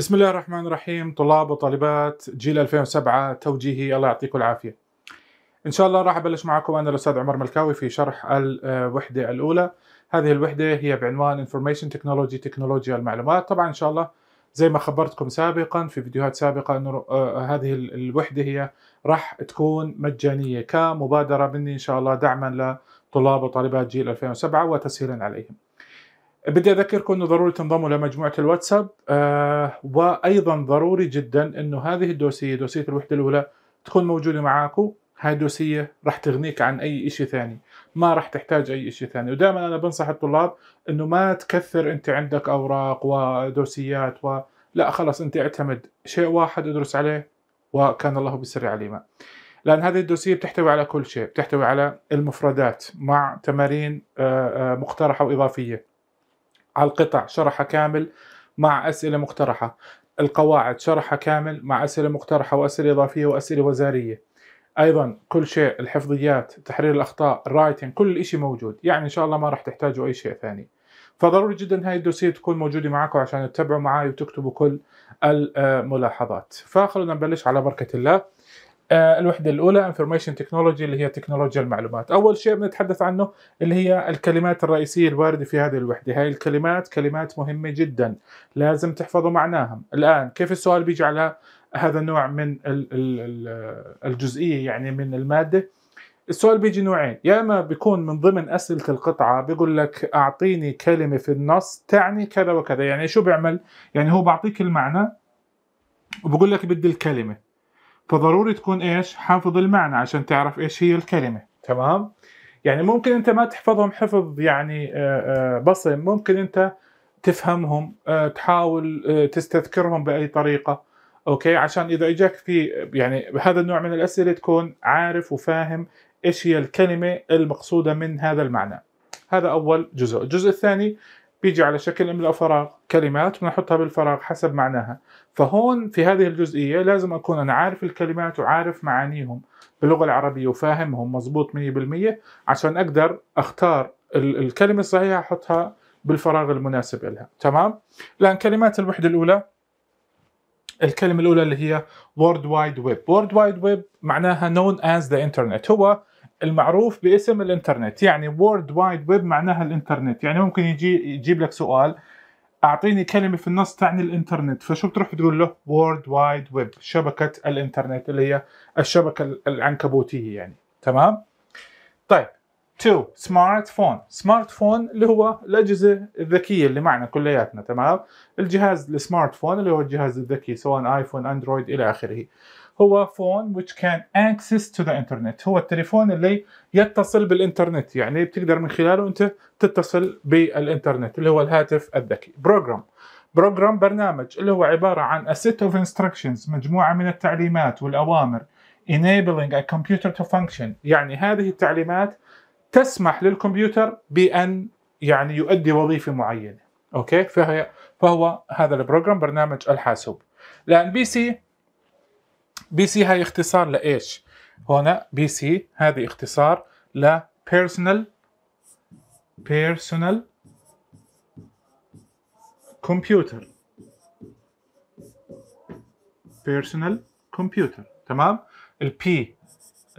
بسم الله الرحمن الرحيم طلاب وطالبات جيل 2007 توجيهي الله يعطيكم العافيه. ان شاء الله راح ابلش معكم انا الاستاذ عمر ملكاوي في شرح الوحده الاولى. هذه الوحده هي بعنوان Information Technology تكنولوجيا المعلومات، طبعا ان شاء الله زي ما خبرتكم سابقا في فيديوهات سابقه انه آه، هذه الوحده هي راح تكون مجانيه كمبادره مني ان شاء الله دعما لطلاب وطالبات جيل 2007 وتسهيلا عليهم. بدي اذكركم انه ضروري تنضموا لمجموعه الواتساب آه وايضا ضروري جدا انه هذه الدوسيه دوسيه الوحده الاولى تكون موجوده معاكم هاي الدوسيه راح تغنيك عن اي شيء ثاني ما راح تحتاج اي شيء ثاني ودائما انا بنصح الطلاب انه ما تكثر انت عندك اوراق ودوسيات و لا خلص انت اعتمد شيء واحد ادرس عليه وكان الله بالسر عليما لان هذه الدوسيه بتحتوي على كل شيء بتحتوي على المفردات مع تمارين آه، آه، مقترحه واضافيه على القطع شرحها كامل مع أسئلة مقترحة القواعد شرحها كامل مع أسئلة مقترحة وأسئلة إضافية وأسئلة وزارية ايضا كل شيء الحفظيات تحرير الاخطاء الرايتنج كل شيء موجود يعني ان شاء الله ما راح تحتاجوا اي شيء ثاني فضروري جدا هاي الدوسيه تكون موجوده معكم عشان تتابعوا معي وتكتبوا كل الملاحظات فخلونا نبلش على بركه الله آه، الوحدة الأولى Information Technology اللي هي تكنولوجيا المعلومات أول شيء بنتحدث عنه اللي هي الكلمات الرئيسية الواردة في هذه الوحدة هاي الكلمات كلمات مهمة جدا لازم تحفظوا معناها الآن كيف السؤال بيجي على هذا النوع من الجزئية يعني من المادة السؤال بيجي نوعين يا اما بيكون من ضمن اسئله القطعه بيقول لك اعطيني كلمه في النص تعني كذا وكذا يعني شو بيعمل يعني هو بعطيك المعنى وبقول لك بدي الكلمه فضروري تكون ايش حافظ المعنى عشان تعرف ايش هي الكلمه تمام يعني ممكن انت ما تحفظهم حفظ يعني آه، آه، بصم ممكن انت تفهمهم آه، تحاول تستذكرهم باي طريقه اوكي عشان اذا اجاك في يعني هذا النوع من الاسئله تكون عارف وفاهم ايش هي الكلمه المقصوده من هذا المعنى هذا اول جزء الجزء الثاني بيجي على شكل املاء فراغ كلمات بنحطها بالفراغ حسب معناها فهون في هذه الجزئية لازم أكون أنا عارف الكلمات وعارف معانيهم باللغة العربية وفاهمهم مزبوط 100% عشان أقدر أختار الكلمة الصحيحة أحطها بالفراغ المناسب لها تمام؟ لأن كلمات الوحدة الأولى الكلمة الأولى اللي هي وورد وايد ويب وورد وايد ويب معناها نون از ذا انترنت هو المعروف باسم الانترنت يعني وورد وايد ويب معناها الانترنت يعني ممكن يجي يجيب لك سؤال اعطيني كلمه في النص تعني الانترنت فشو بتروح بتقول له وورد وايد ويب شبكه الانترنت اللي هي الشبكه العنكبوتيه يعني تمام طيب تو سمارت فون سمارت فون اللي هو الاجهزه الذكيه اللي معنا كلياتنا تمام الجهاز السمارت فون اللي هو الجهاز الذكي سواء ايفون اندرويد الى اخره هو فون which can access to the internet هو التليفون اللي يتصل بالانترنت يعني إيه بتقدر من خلاله انت تتصل بالانترنت اللي هو الهاتف الذكي program بروجرام برنامج اللي هو عبارة عن a set of instructions مجموعة من التعليمات والأوامر enabling a computer to function يعني هذه التعليمات تسمح للكمبيوتر بأن يعني يؤدي وظيفة معينة أوكي فهي فهو هذا البروجرام برنامج الحاسوب الآن بي سي بي سي هي اختصار لايش؟ هنا بي سي هذه اختصار ل personal personal computer personal computer تمام؟ البي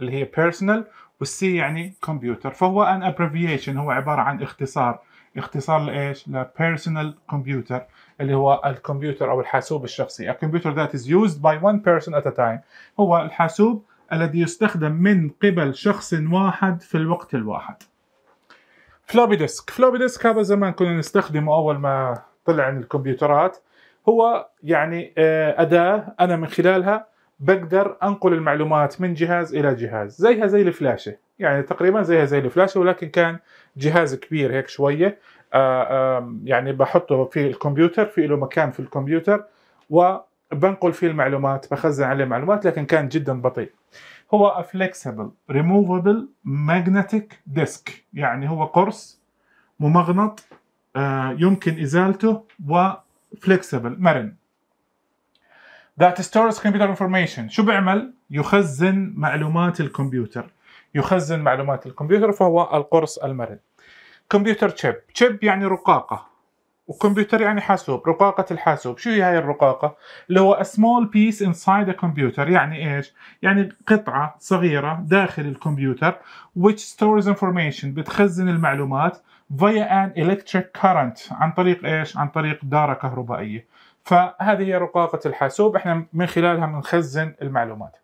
اللي هي personal والسي يعني computer فهو an abbreviation هو عبارة عن اختصار اختصار لايش؟ ل personal computer اللي هو الكمبيوتر او الحاسوب الشخصي الكمبيوتر ذات از يوزد باي one person at a time هو الحاسوب الذي يستخدم من قبل شخص واحد في الوقت الواحد فلوبي ديسك فلوبي ديسك هذا زمان كنا نستخدمه اول ما طلع عن الكمبيوترات هو يعني آه، اداه انا من خلالها بقدر انقل المعلومات من جهاز الى جهاز زيها زي الفلاشه يعني تقريبا زيها زي الفلاشه ولكن كان جهاز كبير هيك شويه آه، آه، يعني بحطه في الكمبيوتر في له مكان في الكمبيوتر وبنقل فيه المعلومات بخزن عليه معلومات لكن كان جدا بطيء هو فليكسبل ريموفبل ماجنتيك ديسك يعني هو قرص ممغنط آه، يمكن ازالته وفليكسبل مرن that stores computer information شو بيعمل يخزن معلومات الكمبيوتر يخزن معلومات الكمبيوتر فهو القرص المرن كمبيوتر تشيب تشيب يعني رقاقة وكمبيوتر يعني حاسوب رقاقة الحاسوب شو هي هاي الرقاقة اللي هو a small piece inside a computer يعني ايش يعني قطعة صغيرة داخل الكمبيوتر which stores information بتخزن المعلومات via an electric current عن طريق ايش عن طريق دارة كهربائية فهذه هي رقاقة الحاسوب احنا من خلالها بنخزن المعلومات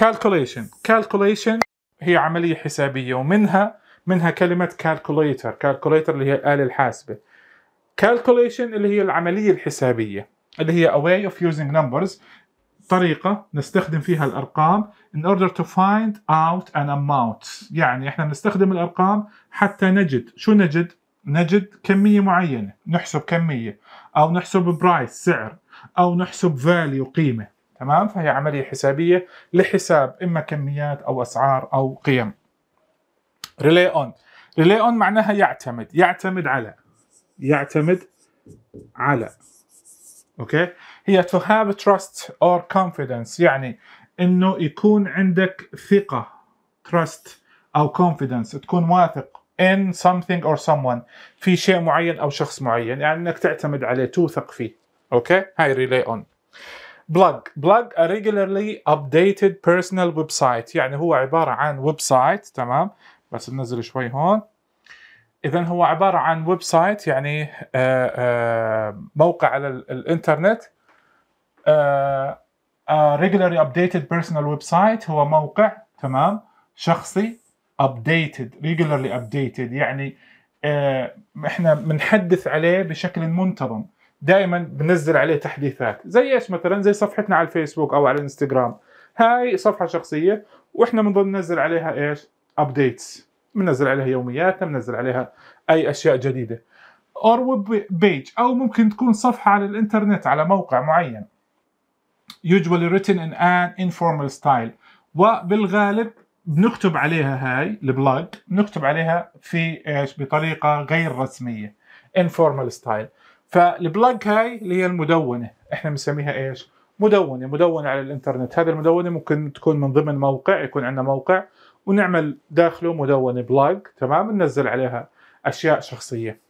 calculation calculation هي عملية حسابية ومنها منها كلمة كالكوليتر كالكوليتر اللي هي الآلة الحاسبة calculation اللي هي العملية الحسابية اللي هي a way of using numbers طريقة نستخدم فيها الأرقام in order to find out an amount يعني احنا نستخدم الأرقام حتى نجد شو نجد؟ نجد كمية معينة نحسب كمية أو نحسب برايس سعر أو نحسب فاليو قيمة تمام فهي عملية حسابية لحساب إما كميات أو أسعار أو قيم ريلي اون ريلي اون معناها يعتمد يعتمد على يعتمد على اوكي هي تو هاف تراست اور كونفيدنس يعني انه يكون عندك ثقه تراست او كونفيدنس تكون واثق in something or someone في شيء معين او شخص معين يعني انك تعتمد عليه توثق فيه اوكي هاي ريلي اون بلوج بلوج ريجولرلي ابديتد بيرسونال ويب سايت يعني هو عبارة عن ويب سايت تمام بس ننزل شوي هون اذا هو عباره عن ويب سايت يعني آه، آه، موقع على الانترنت ريجولاري ابديتد بيرسونال ويب سايت هو موقع تمام شخصي ابديتد ريجولارلي ابديتد يعني آه، احنا بنحدث عليه بشكل منتظم دائما بنزل عليه تحديثات زي ايش مثلا زي صفحتنا على الفيسبوك او على الانستغرام هاي صفحه شخصيه واحنا بنضل ننزل عليها ايش ابديتس بنزل عليها يومياتنا بنزل عليها اي اشياء جديده اور ويب بيج او ممكن تكون صفحه على الانترنت على موقع معين usually written in an informal style وبالغالب بنكتب عليها هاي البلوج بنكتب عليها في ايش بطريقه غير رسميه informal style فالبلوج هاي اللي هي المدونه احنا بنسميها ايش مدونه مدونه على الانترنت هذه المدونه ممكن تكون من ضمن موقع يكون عندنا موقع ونعمل داخله مدونه بلاج تمام ننزل عليها اشياء شخصيه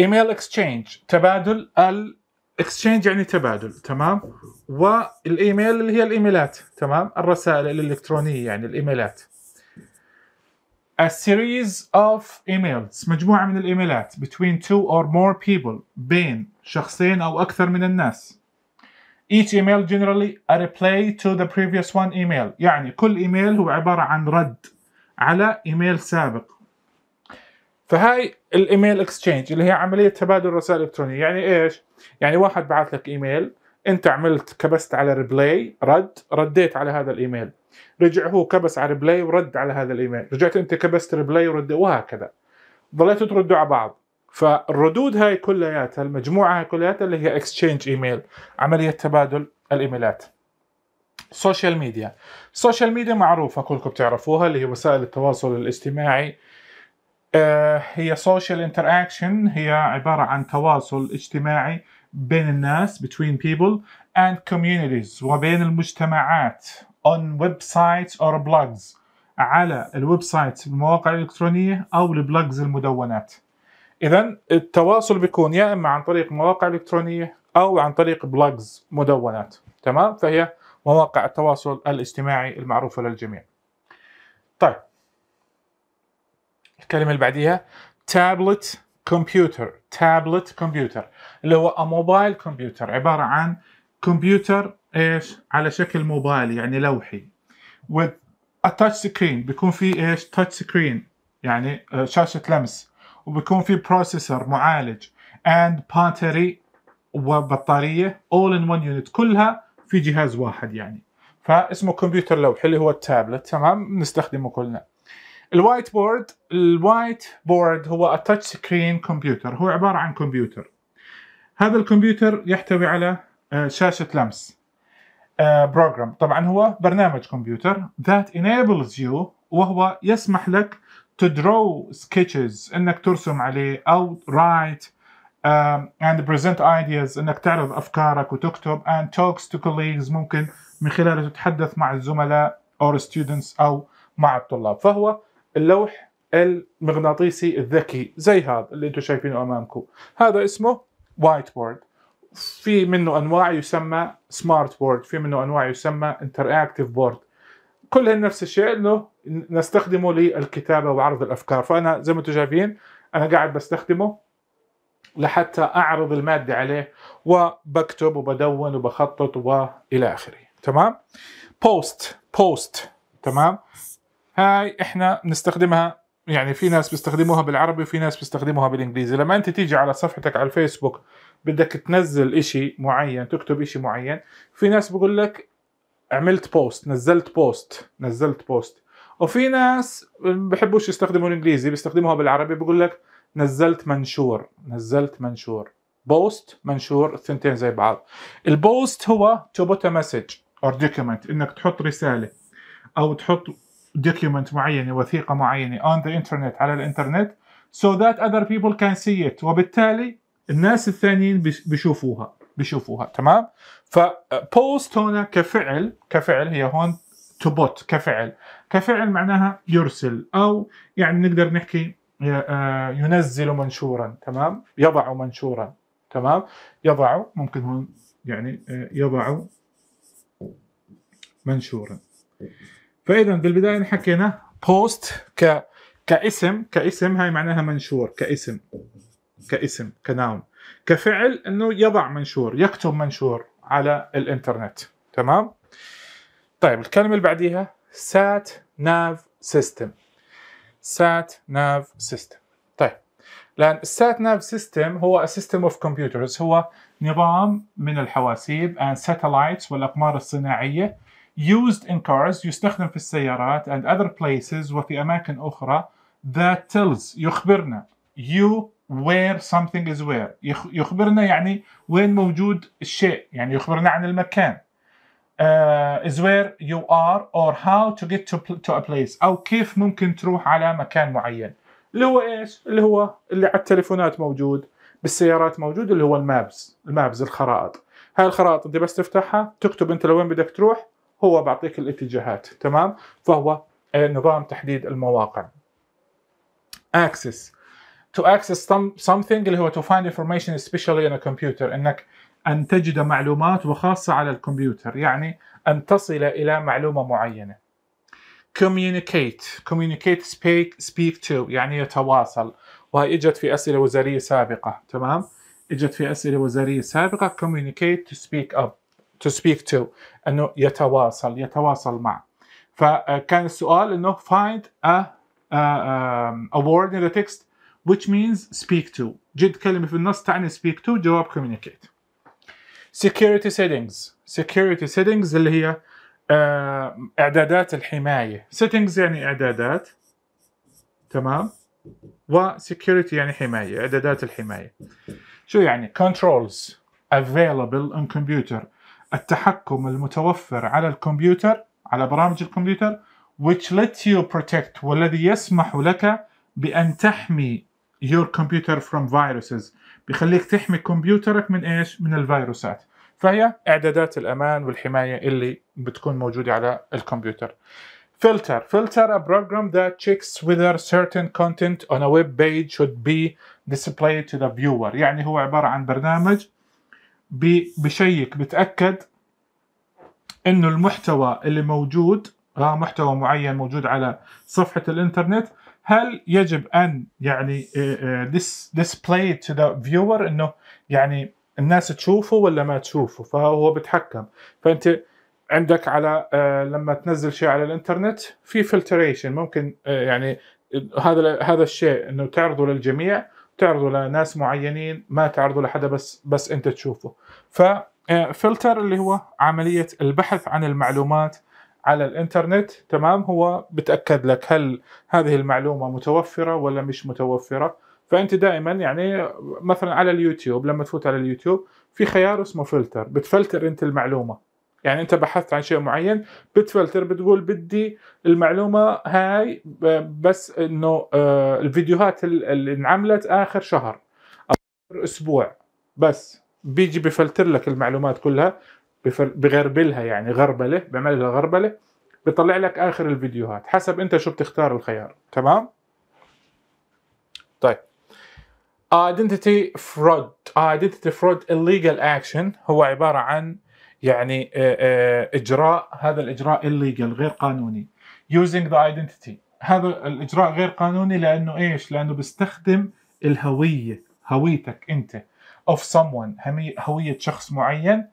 ايميل اكسشينج تبادل الاكسشينج يعني تبادل تمام والايميل اللي هي الايميلات تمام الرسائل الالكترونيه يعني الايميلات A series of emails مجموعة من الإيميلات between two or more people بين شخصين أو أكثر من الناس each email generally a reply to the previous one email يعني كل ايميل هو عبارة عن رد على ايميل سابق فهاي الايميل اكسشينج اللي هي عملية تبادل رسائل الكترونية يعني ايش؟ يعني واحد بعث لك ايميل انت عملت كبست على ريبلاي رد رديت على هذا الايميل رجع هو كبس على ريبلاي ورد على هذا الايميل رجعت انت كبست ريبلاي ورد وهكذا ضليتوا تردوا على بعض فالردود هاي كلياتها المجموعه هاي كلياتها اللي هي اكسشينج ايميل عمليه تبادل الايميلات سوشيال ميديا السوشيال ميديا معروفه كلكم بتعرفوها اللي هي وسائل التواصل الاجتماعي آه هي سوشيال انتراكشن هي عباره عن تواصل اجتماعي بين الناس between people and communities وبين المجتمعات on websites or blogs على الويب سايت المواقع الالكترونيه او البلوجز المدونات اذا التواصل بيكون يا اما عن طريق مواقع الكترونيه او عن طريق بلوجز مدونات تمام فهي مواقع التواصل الاجتماعي المعروفه للجميع طيب الكلمه اللي بعديها تابلت كمبيوتر تابلت كمبيوتر اللي هو موبايل كمبيوتر عباره عن كمبيوتر ايش على شكل موبايل يعني لوحي و a سكرين بيكون في ايش تاتش سكرين يعني آه، شاشه لمس وبيكون في بروسيسور معالج اند باتري وبطاريه اول ان ون يونت كلها في جهاز واحد يعني فاسمه كمبيوتر لوحي اللي هو التابلت تمام نستخدمه كلنا الوايت بورد الوايت بورد هو التاتش سكرين كمبيوتر هو عباره عن كمبيوتر هذا الكمبيوتر يحتوي على آه، شاشه لمس بروجرام آه، طبعا هو برنامج كمبيوتر ذات انيبلز يو وهو يسمح لك to draw sketches انك ترسم عليه او write um, and present ideas انك تعرض افكارك وتكتب and talks to colleagues ممكن من خلاله تتحدث مع الزملاء or students او مع الطلاب فهو اللوح المغناطيسي الذكي زي هذا اللي انتم شايفينه امامكم هذا اسمه وايت بورد في منه انواع يسمى سمارت بورد في منه انواع يسمى انتر اكتف بورد كلهن نفس الشيء انه نستخدمه للكتابه وعرض الافكار فانا زي ما انتم شايفين انا قاعد بستخدمه لحتى اعرض الماده عليه وبكتب وبدون وبخطط والى اخره تمام بوست بوست تمام هاي احنا بنستخدمها يعني في ناس بيستخدموها بالعربي وفي ناس بيستخدموها بالانجليزي لما انت تيجي على صفحتك على الفيسبوك بدك تنزل اشي معين تكتب اشي معين في ناس بقول لك عملت بوست نزلت بوست نزلت بوست وفي ناس ما بحبوش يستخدموا الانجليزي بيستخدموها بالعربي بقول لك نزلت منشور نزلت منشور بوست منشور الثنتين زي بعض البوست هو تو بوت مسج اور دوكيومنت انك تحط رساله او تحط دوكيومنت معينه وثيقه معينه اون ذا انترنت على الانترنت سو ذات اذر بيبل كان سي ات وبالتالي الناس الثانيين بيشوفوها بيشوفوها تمام فبوست آه، هنا كفعل كفعل هي هون تبوت كفعل كفعل معناها يرسل او يعني نقدر نحكي آه، آه، ينزل منشورا تمام يضع منشورا تمام يضع ممكن هون يعني يضع منشورا فاذا بالبدايه حكينا بوست ك كاسم كاسم هاي معناها منشور كاسم كاسم كناون كفعل انه يضع منشور يكتب منشور على الانترنت تمام طيب الكلمه اللي بعديها سات ناف سيستم سات ناف سيستم طيب لان السات ناف سيستم هو سيستم اوف كمبيوترز هو نظام من الحواسيب and satellites والاقمار الصناعيه used in cars يستخدم في السيارات and other places وفي اماكن اخرى that tells يخبرنا you where something is where يخبرنا يعني وين موجود الشيء يعني يخبرنا عن المكان uh, is where you are or how to get to, to a place او كيف ممكن تروح على مكان معين اللي هو ايش اللي هو اللي على التليفونات موجود بالسيارات موجود اللي هو المابز المابز الخرائط هاي الخرائط انت بس تفتحها تكتب انت لوين بدك تروح هو بعطيك الاتجاهات تمام فهو آه، نظام تحديد المواقع اكسس to access some, something اللي هو to find information especially in a computer انك ان تجد معلومات وخاصه على الكمبيوتر يعني ان تصل الى معلومه معينه communicate communicate speak speak to يعني يتواصل وهي اجت في اسئله وزاريه سابقه تمام اجت في اسئله وزاريه سابقه communicate to speak up to speak to انه يتواصل يتواصل مع فكان السؤال انه find a, a, um, a word in the text which means speak to جد كلمة في النص تعني speak to جواب communicate security settings security settings اللي هي آه إعدادات الحماية settings يعني إعدادات تمام و security يعني حماية إعدادات الحماية شو يعني controls available on computer التحكم المتوفر على الكمبيوتر على برامج الكمبيوتر which lets you protect والذي يسمح لك بأن تحمي your computer from viruses بيخليك تحمي كمبيوترك من ايش؟ من الفيروسات فهي اعدادات الامان والحمايه اللي بتكون موجوده على الكمبيوتر فلتر فلتر a program that checks whether certain content on a web page should be displayed to the viewer يعني هو عبارة عن برنامج بشيك بتأكد انه المحتوى اللي موجود آه محتوى معين موجود على صفحة الانترنت هل يجب ان يعني ديسبلاي تو ذا فيور انه يعني الناس تشوفه ولا ما تشوفه فهو بيتحكم فانت عندك على آه، لما تنزل شيء على الانترنت في فلتريشن ممكن آه، يعني هذا هذا الشيء انه تعرضه للجميع تعرضه لناس معينين ما تعرضه لحدا بس بس انت تشوفه ففلتر آه، اللي هو عمليه البحث عن المعلومات على الانترنت تمام هو بتاكد لك هل هذه المعلومه متوفره ولا مش متوفره فانت دائما يعني مثلا على اليوتيوب لما تفوت على اليوتيوب في خيار اسمه فلتر بتفلتر انت المعلومه يعني انت بحثت عن شيء معين بتفلتر بتقول بدي المعلومه هاي بس انه آه، الفيديوهات اللي انعملت اخر شهر او اخر اسبوع بس بيجي بفلتر لك المعلومات كلها بغربلها يعني غربله بعمل لها غربله بيطلع لك اخر الفيديوهات حسب انت شو بتختار الخيار تمام طيب identity fraud identity fraud illegal action هو عباره عن يعني آه، آه، اجراء هذا الاجراء illegal غير قانوني using the identity هذا الاجراء غير قانوني لانه ايش لانه بيستخدم الهويه هويتك انت of someone هويه شخص معين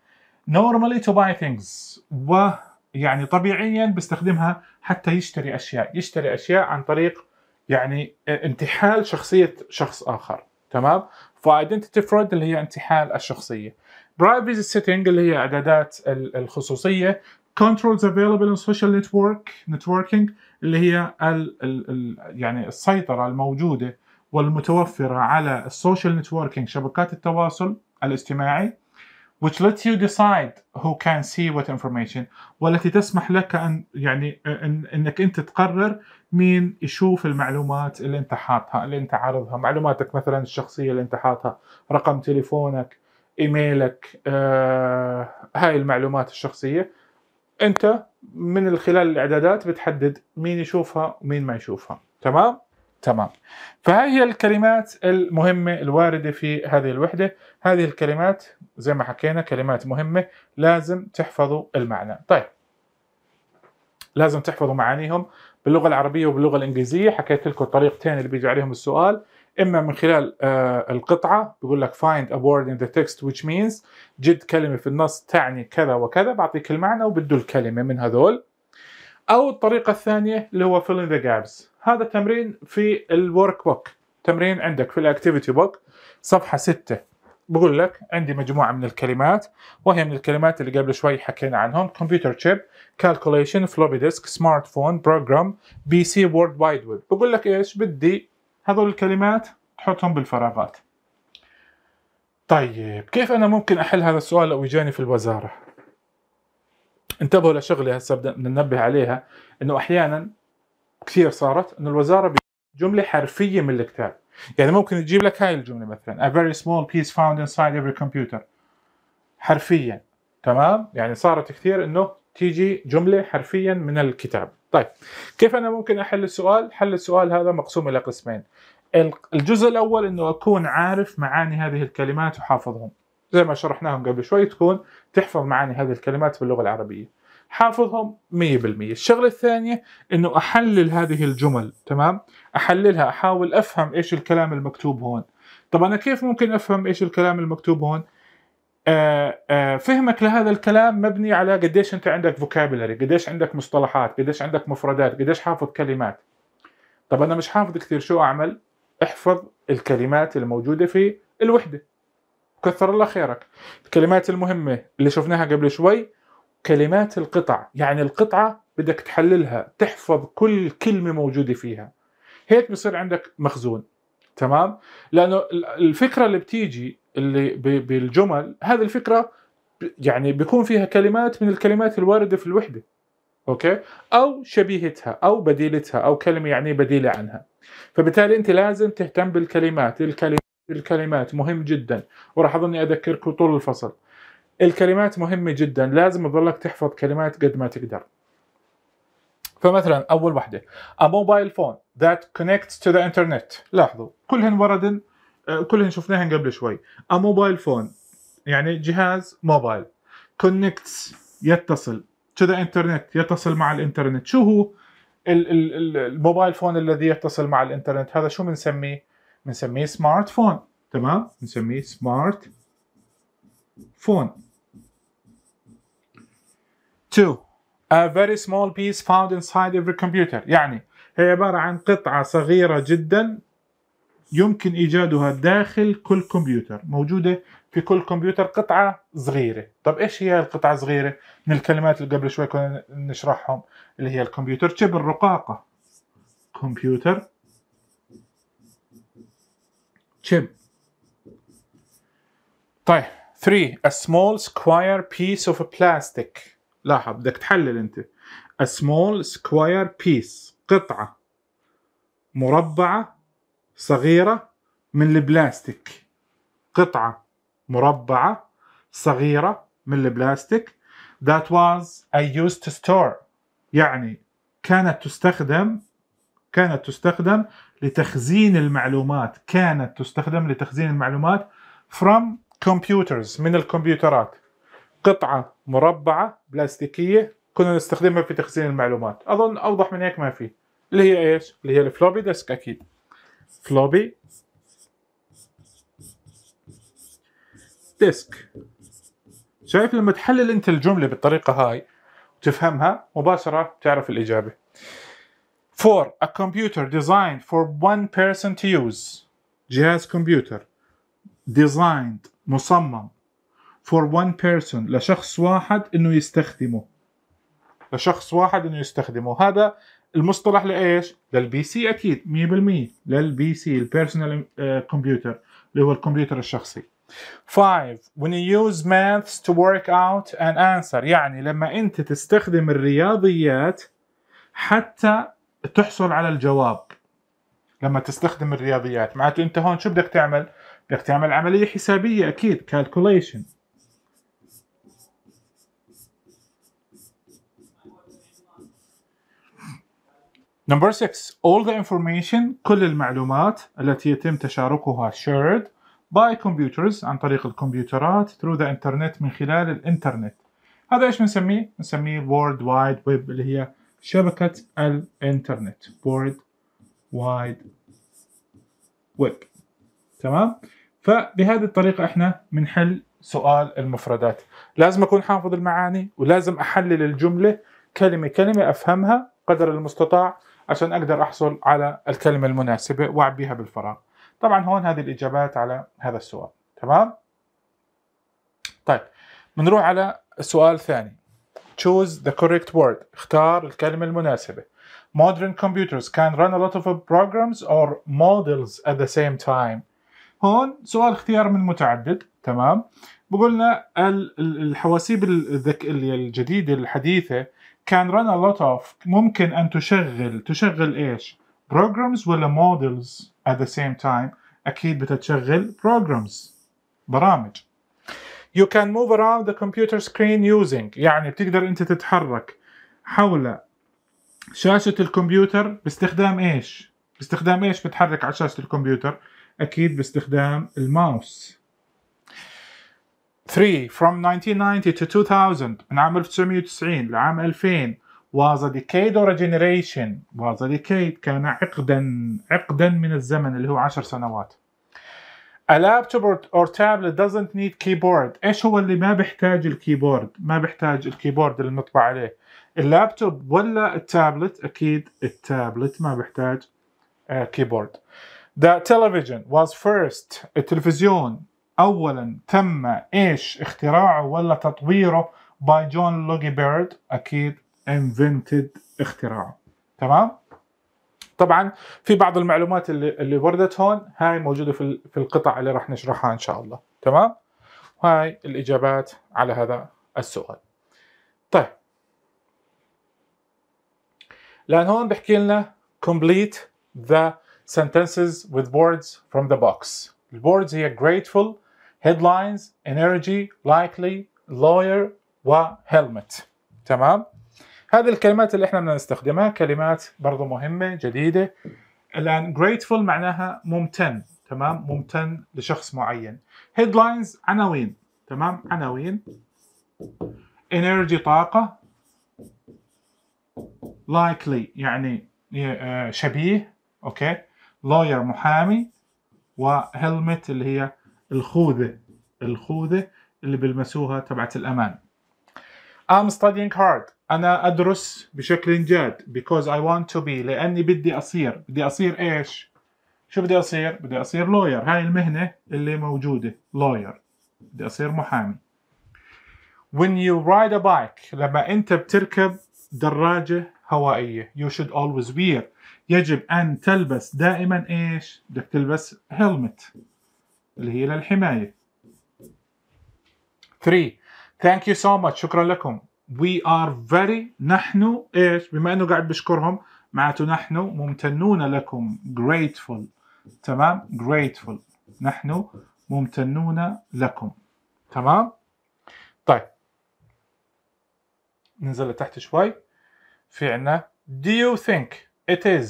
normally to buy things ويعني طبيعيا بيستخدمها حتى يشتري اشياء يشتري اشياء عن طريق يعني انتحال شخصيه شخص اخر تمام فايدنتيتي فرود اللي هي انتحال الشخصيه برايفسي سيتنج اللي هي اعدادات الخصوصيه كنترولز افيلبل ان سوشيال نتورك نتوركينج اللي هي الـ الـ الـ يعني السيطره الموجوده والمتوفره على السوشيال نتوركينج شبكات التواصل الاجتماعي which lets you decide who can see what information والتي تسمح لك أن يعني إن أنك أنت تقرر مين يشوف المعلومات اللي أنت حاطها اللي أنت عارضها معلوماتك مثلا الشخصية اللي أنت حاطها رقم تليفونك إيميلك آه، هاي المعلومات الشخصية أنت من خلال الإعدادات بتحدد مين يشوفها ومين ما يشوفها تمام؟ تمام فهاي هي الكلمات المهمة الواردة في هذه الوحدة هذه الكلمات زي ما حكينا كلمات مهمة لازم تحفظوا المعنى طيب لازم تحفظوا معانيهم باللغة العربية وباللغة الإنجليزية حكيت لكم الطريقتين اللي بيجي عليهم السؤال إما من خلال آه القطعة بيقول لك find a word in the text which means جد كلمة في النص تعني كذا وكذا بعطيك المعنى وبدو الكلمة من هذول او الطريقه الثانيه اللي هو فيلين ذا جابس هذا تمرين في الورك بوك تمرين عندك في الاكتيفيتي بوك صفحه 6 بقول لك عندي مجموعه من الكلمات وهي من الكلمات اللي قبل شوي حكينا عنهم كمبيوتر تشيب كالكوليشن فلوبي ديسك سمارت فون بروجرام بي سي وورد وايد ويب بقول لك ايش بدي هذول الكلمات تحطهم بالفراغات طيب كيف انا ممكن احل هذا السؤال لو اجاني في الوزاره انتبهوا لشغله هسه بدنا ننبه عليها انه احيانا كثير صارت انه الوزاره جمله حرفيه من الكتاب يعني ممكن تجيب لك هاي الجمله مثلا a very small piece found inside every computer حرفيا تمام يعني صارت كثير انه تيجي جمله حرفيا من الكتاب طيب كيف انا ممكن احل السؤال حل السؤال هذا مقسوم الى قسمين الجزء الاول انه اكون عارف معاني هذه الكلمات وحافظهم زي ما شرحناهم قبل شوي تكون تحفظ معاني هذه الكلمات باللغه العربيه حافظهم 100% الشغله الثانيه انه احلل هذه الجمل تمام احللها احاول افهم ايش الكلام المكتوب هون طب انا كيف ممكن افهم ايش الكلام المكتوب هون آآ آه، آآ آه، فهمك لهذا الكلام مبني على قديش انت عندك فوكابلري قديش عندك مصطلحات قديش عندك مفردات قديش حافظ كلمات طب انا مش حافظ كثير شو اعمل احفظ الكلمات الموجوده في الوحده كثر الله خيرك الكلمات المهمة اللي شفناها قبل شوي كلمات القطع يعني القطعة بدك تحللها تحفظ كل كلمة موجودة فيها هيك بصير عندك مخزون تمام لأنه الفكرة اللي بتيجي اللي بالجمل هذه الفكرة يعني بيكون فيها كلمات من الكلمات الواردة في الوحدة اوكي او شبيهتها او بديلتها او كلمه يعني بديله عنها فبالتالي انت لازم تهتم بالكلمات الكلمات الكلمات مهم جدا وراح اظني اذكركم طول الفصل الكلمات مهمة جدا لازم تظلك تحفظ كلمات قد ما تقدر فمثلا أول واحدة a mobile phone that connects to the internet لاحظوا كلهن وردن آه، كلهن شفناهن قبل شوي a mobile phone يعني جهاز موبايل connects يتصل to the internet يتصل مع الانترنت شو هو الموبايل فون الذي يتصل مع الانترنت هذا شو بنسميه بنسميه سمارت فون تمام بنسميه سمارت فون 2 A very small piece found inside every computer يعني هي عبارة عن قطعة صغيرة جدا يمكن إيجادها داخل كل كمبيوتر موجودة في كل كمبيوتر قطعة صغيرة طب إيش هي القطعة الصغيرة من الكلمات اللي قبل شوي كنا نشرحهم اللي هي الكمبيوتر شيب الرقاقة كمبيوتر chip. طيب 3 a small square piece of plastic لاحظ بدك تحلل انت a small square piece قطعة مربعة صغيرة من البلاستيك قطعة مربعة صغيرة من البلاستيك that was I used to store يعني كانت تستخدم كانت تستخدم لتخزين المعلومات كانت تستخدم لتخزين المعلومات from computers من الكمبيوترات قطعة مربعة بلاستيكية كنا نستخدمها في تخزين المعلومات أظن أوضح من هيك ما في اللي هي إيش؟ اللي هي الفلوبي ديسك أكيد فلوبي ديسك شايف لما تحلل أنت الجملة بالطريقة هاي وتفهمها مباشرة تعرف الإجابة 4 a computer designed for one person to use جهاز كمبيوتر designed مصمم for one person لشخص واحد انه يستخدمه لشخص واحد انه يستخدمه هذا المصطلح لايش للبي سي اكيد 100% للبي سي البيرسونال كمبيوتر اللي هو الكمبيوتر الشخصي 5 when you use maths to work out and answer يعني لما انت تستخدم الرياضيات حتى تحصل على الجواب لما تستخدم الرياضيات معناته انت هون شو بدك تعمل بدك تعمل عمليه حسابيه اكيد كالكوليشن Number 6 all the information كل المعلومات التي يتم تشاركها shared by computers عن طريق الكمبيوترات through the internet من خلال الانترنت هذا ايش بنسميه؟ بنسميه World Wide Web اللي هي شبكة الإنترنت World Wide Web تمام فبهذه الطريقة إحنا بنحل سؤال المفردات لازم أكون حافظ المعاني ولازم أحلل الجملة كلمة كلمة أفهمها قدر المستطاع عشان أقدر أحصل على الكلمة المناسبة وأعبيها بالفراغ طبعا هون هذه الإجابات على هذا السؤال تمام طيب بنروح على سؤال ثاني choose the correct word اختار الكلمة المناسبة modern computers can run a lot of programs or models at the same time هون سؤال اختيار من متعدد تمام بقولنا الحواسيب الذك... الجديدة الحديثة can run a lot of ممكن أن تشغل تشغل إيش programs ولا models at the same time أكيد بتتشغل programs برامج You can move around the computer screen using يعني بتقدر انت تتحرك حول شاشة الكمبيوتر باستخدام ايش؟ باستخدام ايش بتحرك على شاشة الكمبيوتر؟ اكيد باستخدام الماوس 3 from 1990 to 2000 من عام 1990 لعام 2000 was a decade or a generation was a decade كان عقدا عقدا من الزمن اللي هو 10 سنوات A laptop or, tablet doesn't need keyboard ايش هو اللي ما بيحتاج الكيبورد ما بيحتاج الكيبورد اللي نطبع عليه اللابتوب ولا التابلت اكيد التابلت ما بيحتاج آه، كيبورد The television was first التلفزيون اولا تم ايش اختراعه ولا تطويره by John Logie Baird. اكيد invented اختراعه تمام طبعا في بعض المعلومات اللي اللي وردت هون هاي موجوده في في القطع اللي راح نشرحها ان شاء الله تمام هاي الاجابات على هذا السؤال طيب لان هون بحكي لنا complete the sentences with words from the box words هي grateful headlines energy likely lawyer و helmet تمام هذه الكلمات اللي احنا بدنا نستخدمها كلمات برضه مهمه جديده الان grateful معناها ممتن تمام ممتن لشخص معين headlines عناوين تمام عناوين energy طاقه likely يعني آه، شبيه اوكي lawyer محامي وهلمت اللي هي الخوذه الخوذه اللي بلمسوها تبعت الامان I'm studying hard انا ادرس بشكل جاد because I want to be لاني بدي اصير بدي اصير ايش شو بدي اصير بدي اصير lawyer هاي المهنه اللي موجوده lawyer بدي اصير محامي when you ride a bike لما انت بتركب دراجه هوائيه you should always wear يجب ان تلبس دائما ايش بدك تلبس هيلمت اللي هي للحمايه 3 Thank you so much شكرا لكم وي ار فيري نحن ايش بما انه قاعد بشكرهم معناته نحن ممتنون لكم grateful تمام grateful نحن ممتنون لكم تمام طيب ننزل لتحت شوي في عنا do you think it is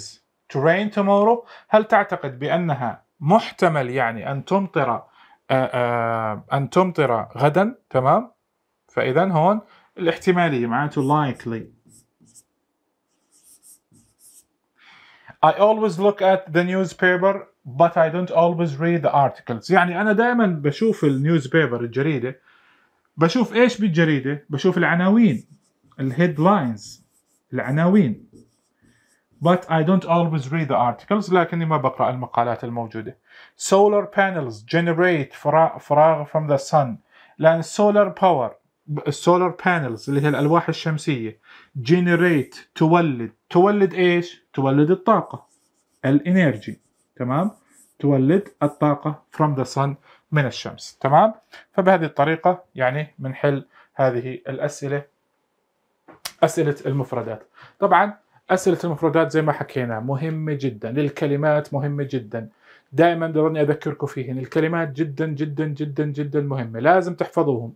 to rain tomorrow هل تعتقد بأنها محتمل يعني أن تمطر آه، آه، أن تمطر غدا تمام فإذا هون الاحتمالية معناته likely I always look at the newspaper but I don't always read the articles يعني أنا دائما بشوف النيوزبيبر الجريدة بشوف إيش بالجريدة بشوف العناوين الهيدلاينز العناوين but I don't always read the articles لكني ما بقرأ المقالات الموجودة solar panels generate فراغ, فراغ from the sun لأن solar power السولار بانلز اللي هي الالواح الشمسيه جنريت تولد تولد ايش تولد الطاقه الانرجي تمام تولد الطاقه فروم ذا sun من الشمس تمام فبهذه الطريقه يعني بنحل هذه الاسئله اسئله المفردات طبعا اسئله المفردات زي ما حكينا مهمه جدا الكلمات مهمه جدا دائما ضروري اذكركم فيهن الكلمات جدا جدا جدا جدا مهمه لازم تحفظوهم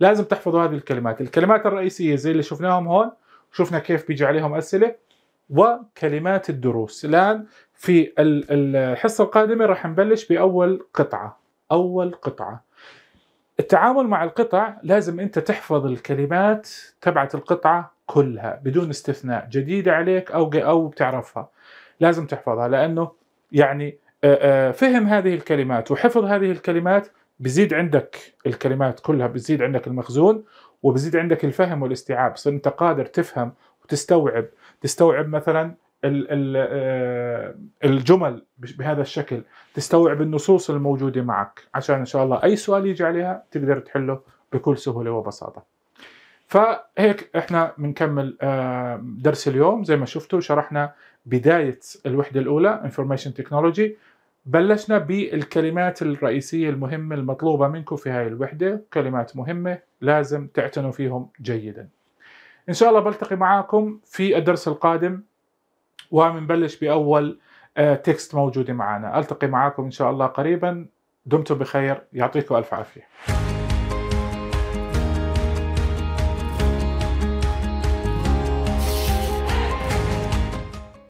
لازم تحفظوا هذه الكلمات الكلمات الرئيسية زي اللي شفناهم هون شفنا كيف بيجي عليهم أسئلة وكلمات الدروس الآن في الحصة القادمة راح نبلش بأول قطعة أول قطعة التعامل مع القطع لازم أنت تحفظ الكلمات تبعت القطعة كلها بدون استثناء جديدة عليك أو أو بتعرفها لازم تحفظها لأنه يعني فهم هذه الكلمات وحفظ هذه الكلمات بزيد عندك الكلمات كلها بزيد عندك المخزون وبزيد عندك الفهم والاستيعاب صار انت قادر تفهم وتستوعب تستوعب مثلا آه، الجمل بهذا الشكل تستوعب النصوص الموجوده معك عشان ان شاء الله اي سؤال يجي عليها تقدر تحله بكل سهوله وبساطه فهيك احنا بنكمل آه، درس اليوم زي ما شفتوا شرحنا بدايه الوحده الاولى انفورميشن تكنولوجي بلشنا بالكلمات الرئيسية المهمة المطلوبة منكم في هاي الوحدة كلمات مهمة لازم تعتنوا فيهم جيدا إن شاء الله بلتقي معاكم في الدرس القادم ومنبلش بأول آه، تكست موجودة معنا ألتقي معاكم إن شاء الله قريبا دمتم بخير يعطيكم ألف عافية